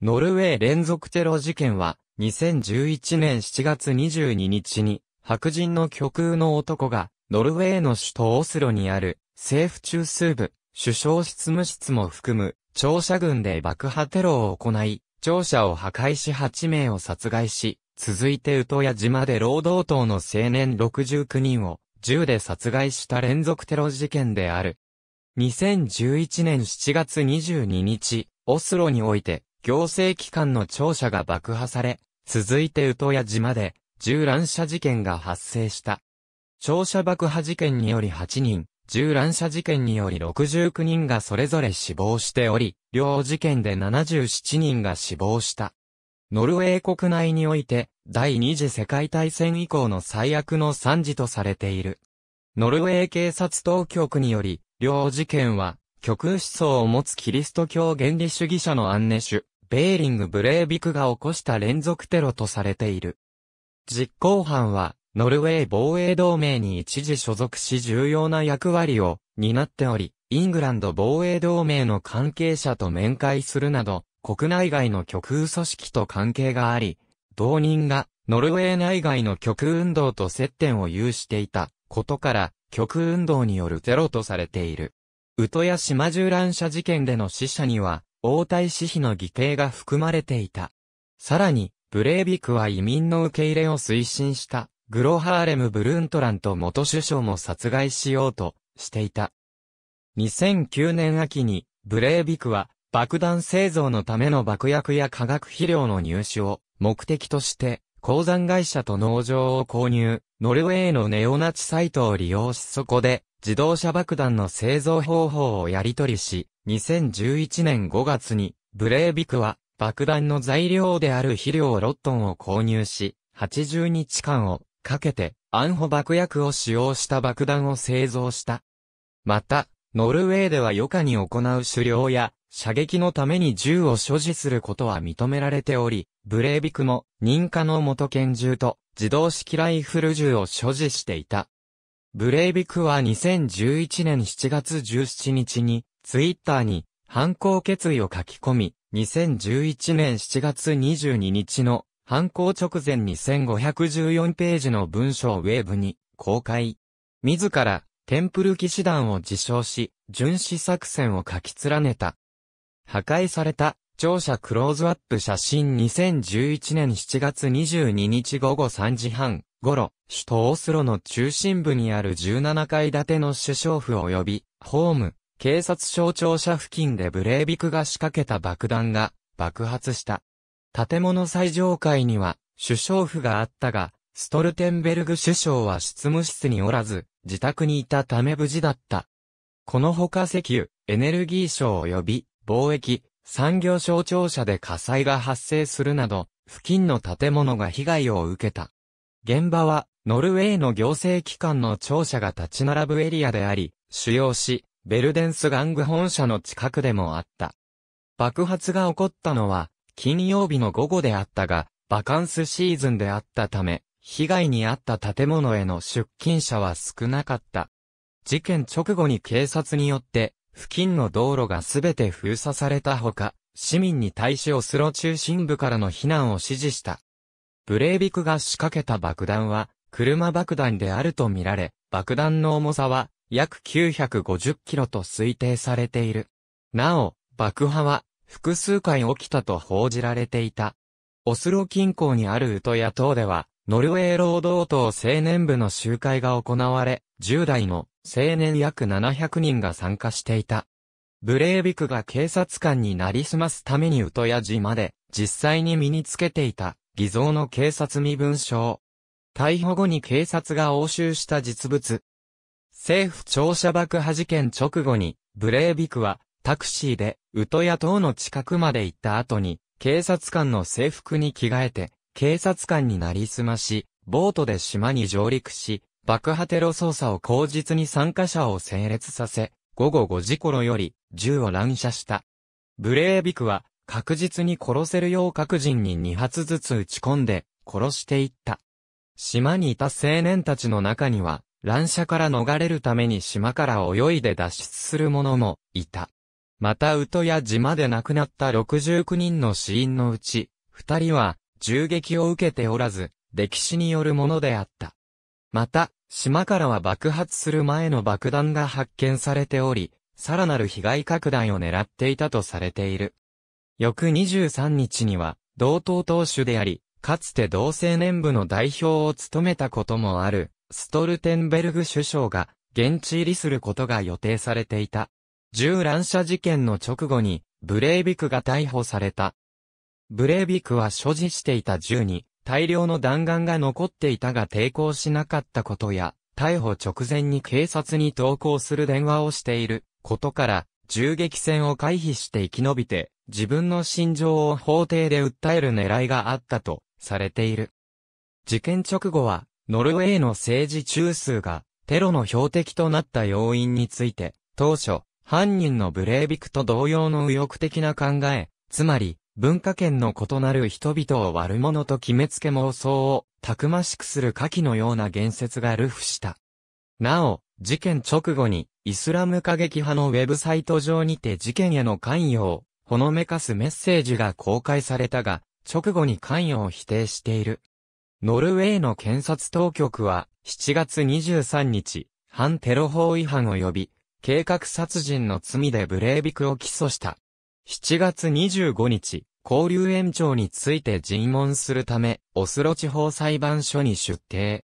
ノルウェー連続テロ事件は、2011年7月22日に、白人の極右の男が、ノルウェーの首都オスロにある、政府中枢部、首相執務室も含む、庁舎群で爆破テロを行い、庁舎を破壊し8名を殺害し、続いてウトヤ島で労働党の青年69人を、銃で殺害した連続テロ事件である。2011年7月22日、オスロにおいて、行政機関の庁舎が爆破され、続いて宇都屋島で、銃乱射事件が発生した。庁舎爆破事件により8人、銃乱射事件により69人がそれぞれ死亡しており、両事件で77人が死亡した。ノルウェー国内において、第二次世界大戦以降の最悪の惨事とされている。ノルウェー警察当局により、両事件は、極右思想を持つキリスト教原理主義者のアンネベーリング・ブレービクが起こした連続テロとされている。実行犯は、ノルウェー防衛同盟に一時所属し重要な役割を担っており、イングランド防衛同盟の関係者と面会するなど、国内外の極右組織と関係があり、同人がノルウェー内外の極右運動と接点を有していたことから、極右運動によるテロとされている。ウトヤ島銃乱射事件での死者には、王太子妃の義兄が含まれていた。さらに、ブレービクは移民の受け入れを推進したグロハーレム・ブルントランと元首相も殺害しようとしていた。2009年秋にブレービクは爆弾製造のための爆薬や化学肥料の入手を目的として鉱山会社と農場を購入、ノルウェーのネオナチサイトを利用しそこで自動車爆弾の製造方法をやり取りし、2011年5月に、ブレービクは、爆弾の材料である肥料6トンを購入し、80日間をかけて、安保爆薬を使用した爆弾を製造した。また、ノルウェーでは余暇に行う狩猟や、射撃のために銃を所持することは認められており、ブレービクも、認可の元拳銃と、自動式ライフル銃を所持していた。ブレイビクは2011年7月17日に、ツイッターに、犯行決意を書き込み、2011年7月22日の、犯行直前に1514ページの文章ウェーブに、公開。自ら、テンプル騎士団を自称し、巡視作戦を書き連ねた。破壊された、庁舎クローズアップ写真2011年7月22日午後3時半、頃、首都オスロの中心部にある17階建ての首相府及び、ホーム、警察省庁舎付近でブレービクが仕掛けた爆弾が爆発した。建物最上階には首相府があったが、ストルテンベルグ首相は執務室におらず、自宅にいたため無事だった。このほか石油、エネルギー省及び貿易、産業省庁舎で火災が発生するなど、付近の建物が被害を受けた。現場は、ノルウェーの行政機関の庁舎が立ち並ぶエリアであり、主要市、ベルデンスガング本社の近くでもあった。爆発が起こったのは、金曜日の午後であったが、バカンスシーズンであったため、被害に遭った建物への出勤者は少なかった。事件直後に警察によって、付近の道路がすべて封鎖されたほか、市民に対しオスロ中心部からの避難を指示した。ブレービクが仕掛けた爆弾は、車爆弾であるとみられ、爆弾の重さは約950キロと推定されている。なお、爆破は複数回起きたと報じられていた。オスロ近郊にあるウトヤ島では、ノルウェー労働党青年部の集会が行われ、10代の青年約700人が参加していた。ブレービクが警察官になりすますためにウトヤ島で実際に身につけていた偽造の警察身分証。逮捕後に警察が押収した実物。政府庁舎爆破事件直後に、ブレービクは、タクシーで、ウトヤ島の近くまで行った後に、警察官の制服に着替えて、警察官になりすまし、ボートで島に上陸し、爆破テロ捜査を口実に参加者を整列させ、午後5時頃より、銃を乱射した。ブレービクは、確実に殺せるよう各人に2発ずつ撃ち込んで、殺していった。島にいた青年たちの中には、乱射から逃れるために島から泳いで脱出する者もいた。また、ウトや島で亡くなった69人の死因のうち、2人は銃撃を受けておらず、歴史によるものであった。また、島からは爆発する前の爆弾が発見されており、さらなる被害拡大を狙っていたとされている。翌23日には、同党党首であり、かつて同青年部の代表を務めたこともある、ストルテンベルグ首相が、現地入りすることが予定されていた。銃乱射事件の直後に、ブレイビクが逮捕された。ブレイビクは所持していた銃に、大量の弾丸が残っていたが抵抗しなかったことや、逮捕直前に警察に投稿する電話をしていることから、銃撃戦を回避して生き延びて、自分の心情を法廷で訴える狙いがあったとされている。事件直後は、ノルウェーの政治中枢がテロの標的となった要因について、当初、犯人のブレービクと同様の右翼的な考え、つまり、文化圏の異なる人々を悪者と決めつけ妄想を、たくましくする下記のような言説が流布した。なお、事件直後に、イスラム過激派のウェブサイト上にて事件への関与をほのめかすメッセージが公開されたが、直後に関与を否定している。ノルウェーの検察当局は、7月23日、反テロ法違反及び、計画殺人の罪でブレービクを起訴した。7月25日、交流延長について尋問するため、オスロ地方裁判所に出廷。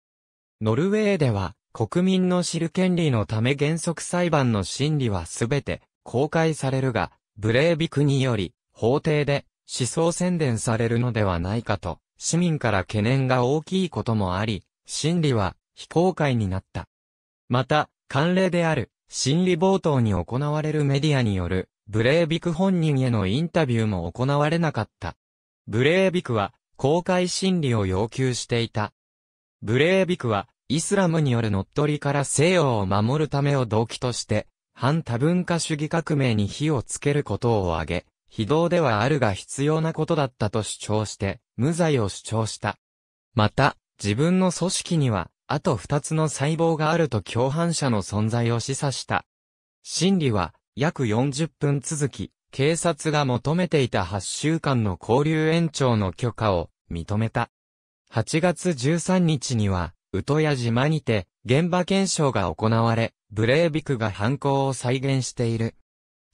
ノルウェーでは、国民の知る権利のため原則裁判の審理はすべて公開されるが、ブレービクにより、法廷で思想宣伝されるのではないかと、市民から懸念が大きいこともあり、審理は非公開になった。また、慣例である、審理冒頭に行われるメディアによる、ブレービク本人へのインタビューも行われなかった。ブレービクは、公開審理を要求していた。ブレービクは、イスラムによる乗っ取りから西洋を守るためを動機として、反多文化主義革命に火をつけることを挙げ、非道ではあるが必要なことだったと主張して、無罪を主張した。また、自分の組織には、あと二つの細胞があると共犯者の存在を示唆した。審理は、約40分続き、警察が求めていた8週間の交流延長の許可を認めた。8月13日には、宇都屋島にて、現場検証が行われ、ブレービクが犯行を再現している。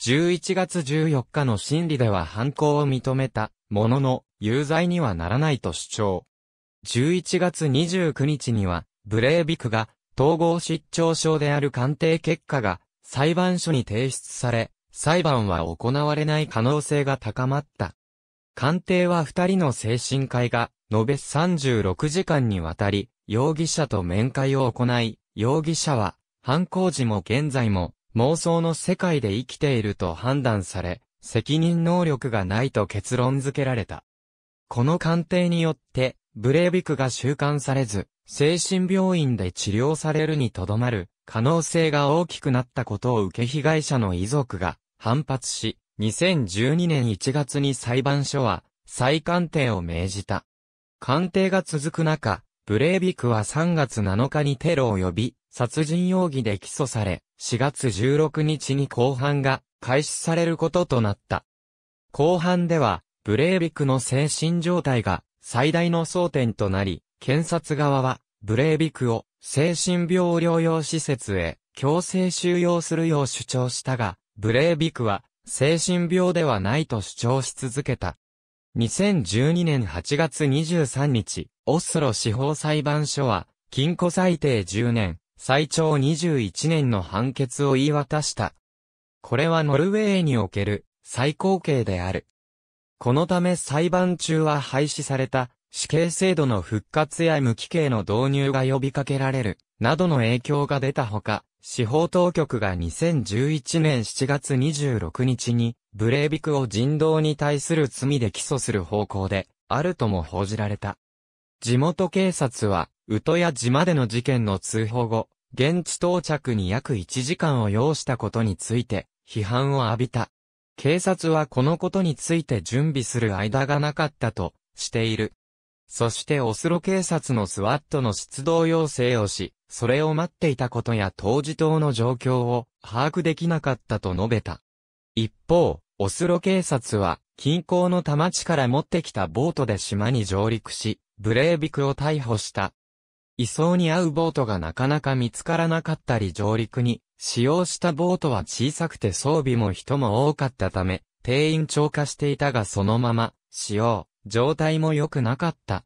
11月14日の審理では犯行を認めた、ものの、有罪にはならないと主張。11月29日には、ブレービクが、統合失調症である鑑定結果が、裁判所に提出され、裁判は行われない可能性が高まった。鑑定は二人の精神科医が、延べ36時間にわたり、容疑者と面会を行い、容疑者は、犯行時も現在も、妄想の世界で生きていると判断され、責任能力がないと結論付けられた。この鑑定によって、ブレービクが収監されず、精神病院で治療されるにとどまる、可能性が大きくなったことを受け被害者の遺族が反発し、2012年1月に裁判所は再鑑定を命じた。鑑定が続く中、ブレービクは3月7日にテロを呼び殺人容疑で起訴され、4月16日に公判が開始されることとなった。公判では、ブレービクの精神状態が最大の争点となり、検察側は、ブレービクを精神病療養施設へ強制収容するよう主張したが、ブレービクは精神病ではないと主張し続けた。2012年8月23日、オスロ司法裁判所は、禁錮最低10年、最長21年の判決を言い渡した。これはノルウェーにおける最高刑である。このため裁判中は廃止された死刑制度の復活や無期刑の導入が呼びかけられる、などの影響が出たほか、司法当局が2011年7月26日に、ブレービクを人道に対する罪で起訴する方向で、あるとも報じられた。地元警察は、ウトヤ島での事件の通報後、現地到着に約1時間を要したことについて、批判を浴びた。警察はこのことについて準備する間がなかったと、している。そしてオスロ警察のスワットの出動要請をし、それを待っていたことや当時等の状況を把握できなかったと述べた。一方、オスロ警察は、近郊の多摩地から持ってきたボートで島に上陸し、ブレービクを逮捕した。移送に合うボートがなかなか見つからなかったり上陸に、使用したボートは小さくて装備も人も多かったため、定員超過していたがそのまま、使用、状態も良くなかった。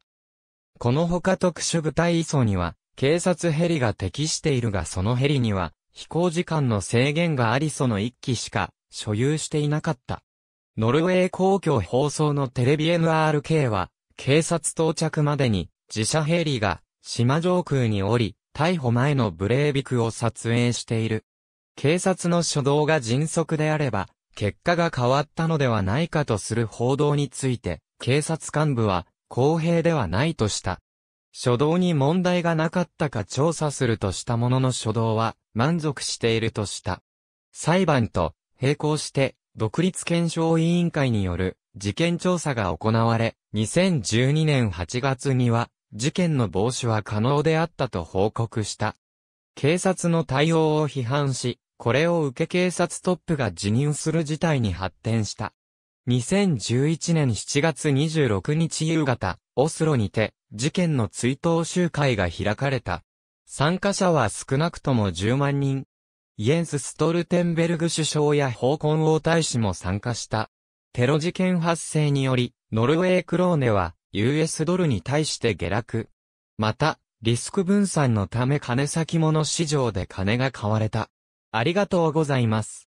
この他特殊部隊移送には、警察ヘリが適しているがそのヘリには、飛行時間の制限がありその1機しか、所有していなかった。ノルウェー公共放送のテレビ NRK は、警察到着までに、自社ヘリが島上空に降り、逮捕前のブレービクを撮影している。警察の初動が迅速であれば、結果が変わったのではないかとする報道について、警察幹部は公平ではないとした。初動に問題がなかったか調査するとしたものの初動は満足しているとした。裁判と並行して独立検証委員会による事件調査が行われ、2012年8月には事件の防止は可能であったと報告した。警察の対応を批判し、これを受け警察トップが辞任する事態に発展した。2011年7月26日夕方、オスロにて、事件の追悼集会が開かれた。参加者は少なくとも10万人。イエンス・ストルテンベルグ首相や法港王大使も参加した。テロ事件発生により、ノルウェークローネは、US ドルに対して下落。また、リスク分散のため金先物市場で金が買われた。ありがとうございます。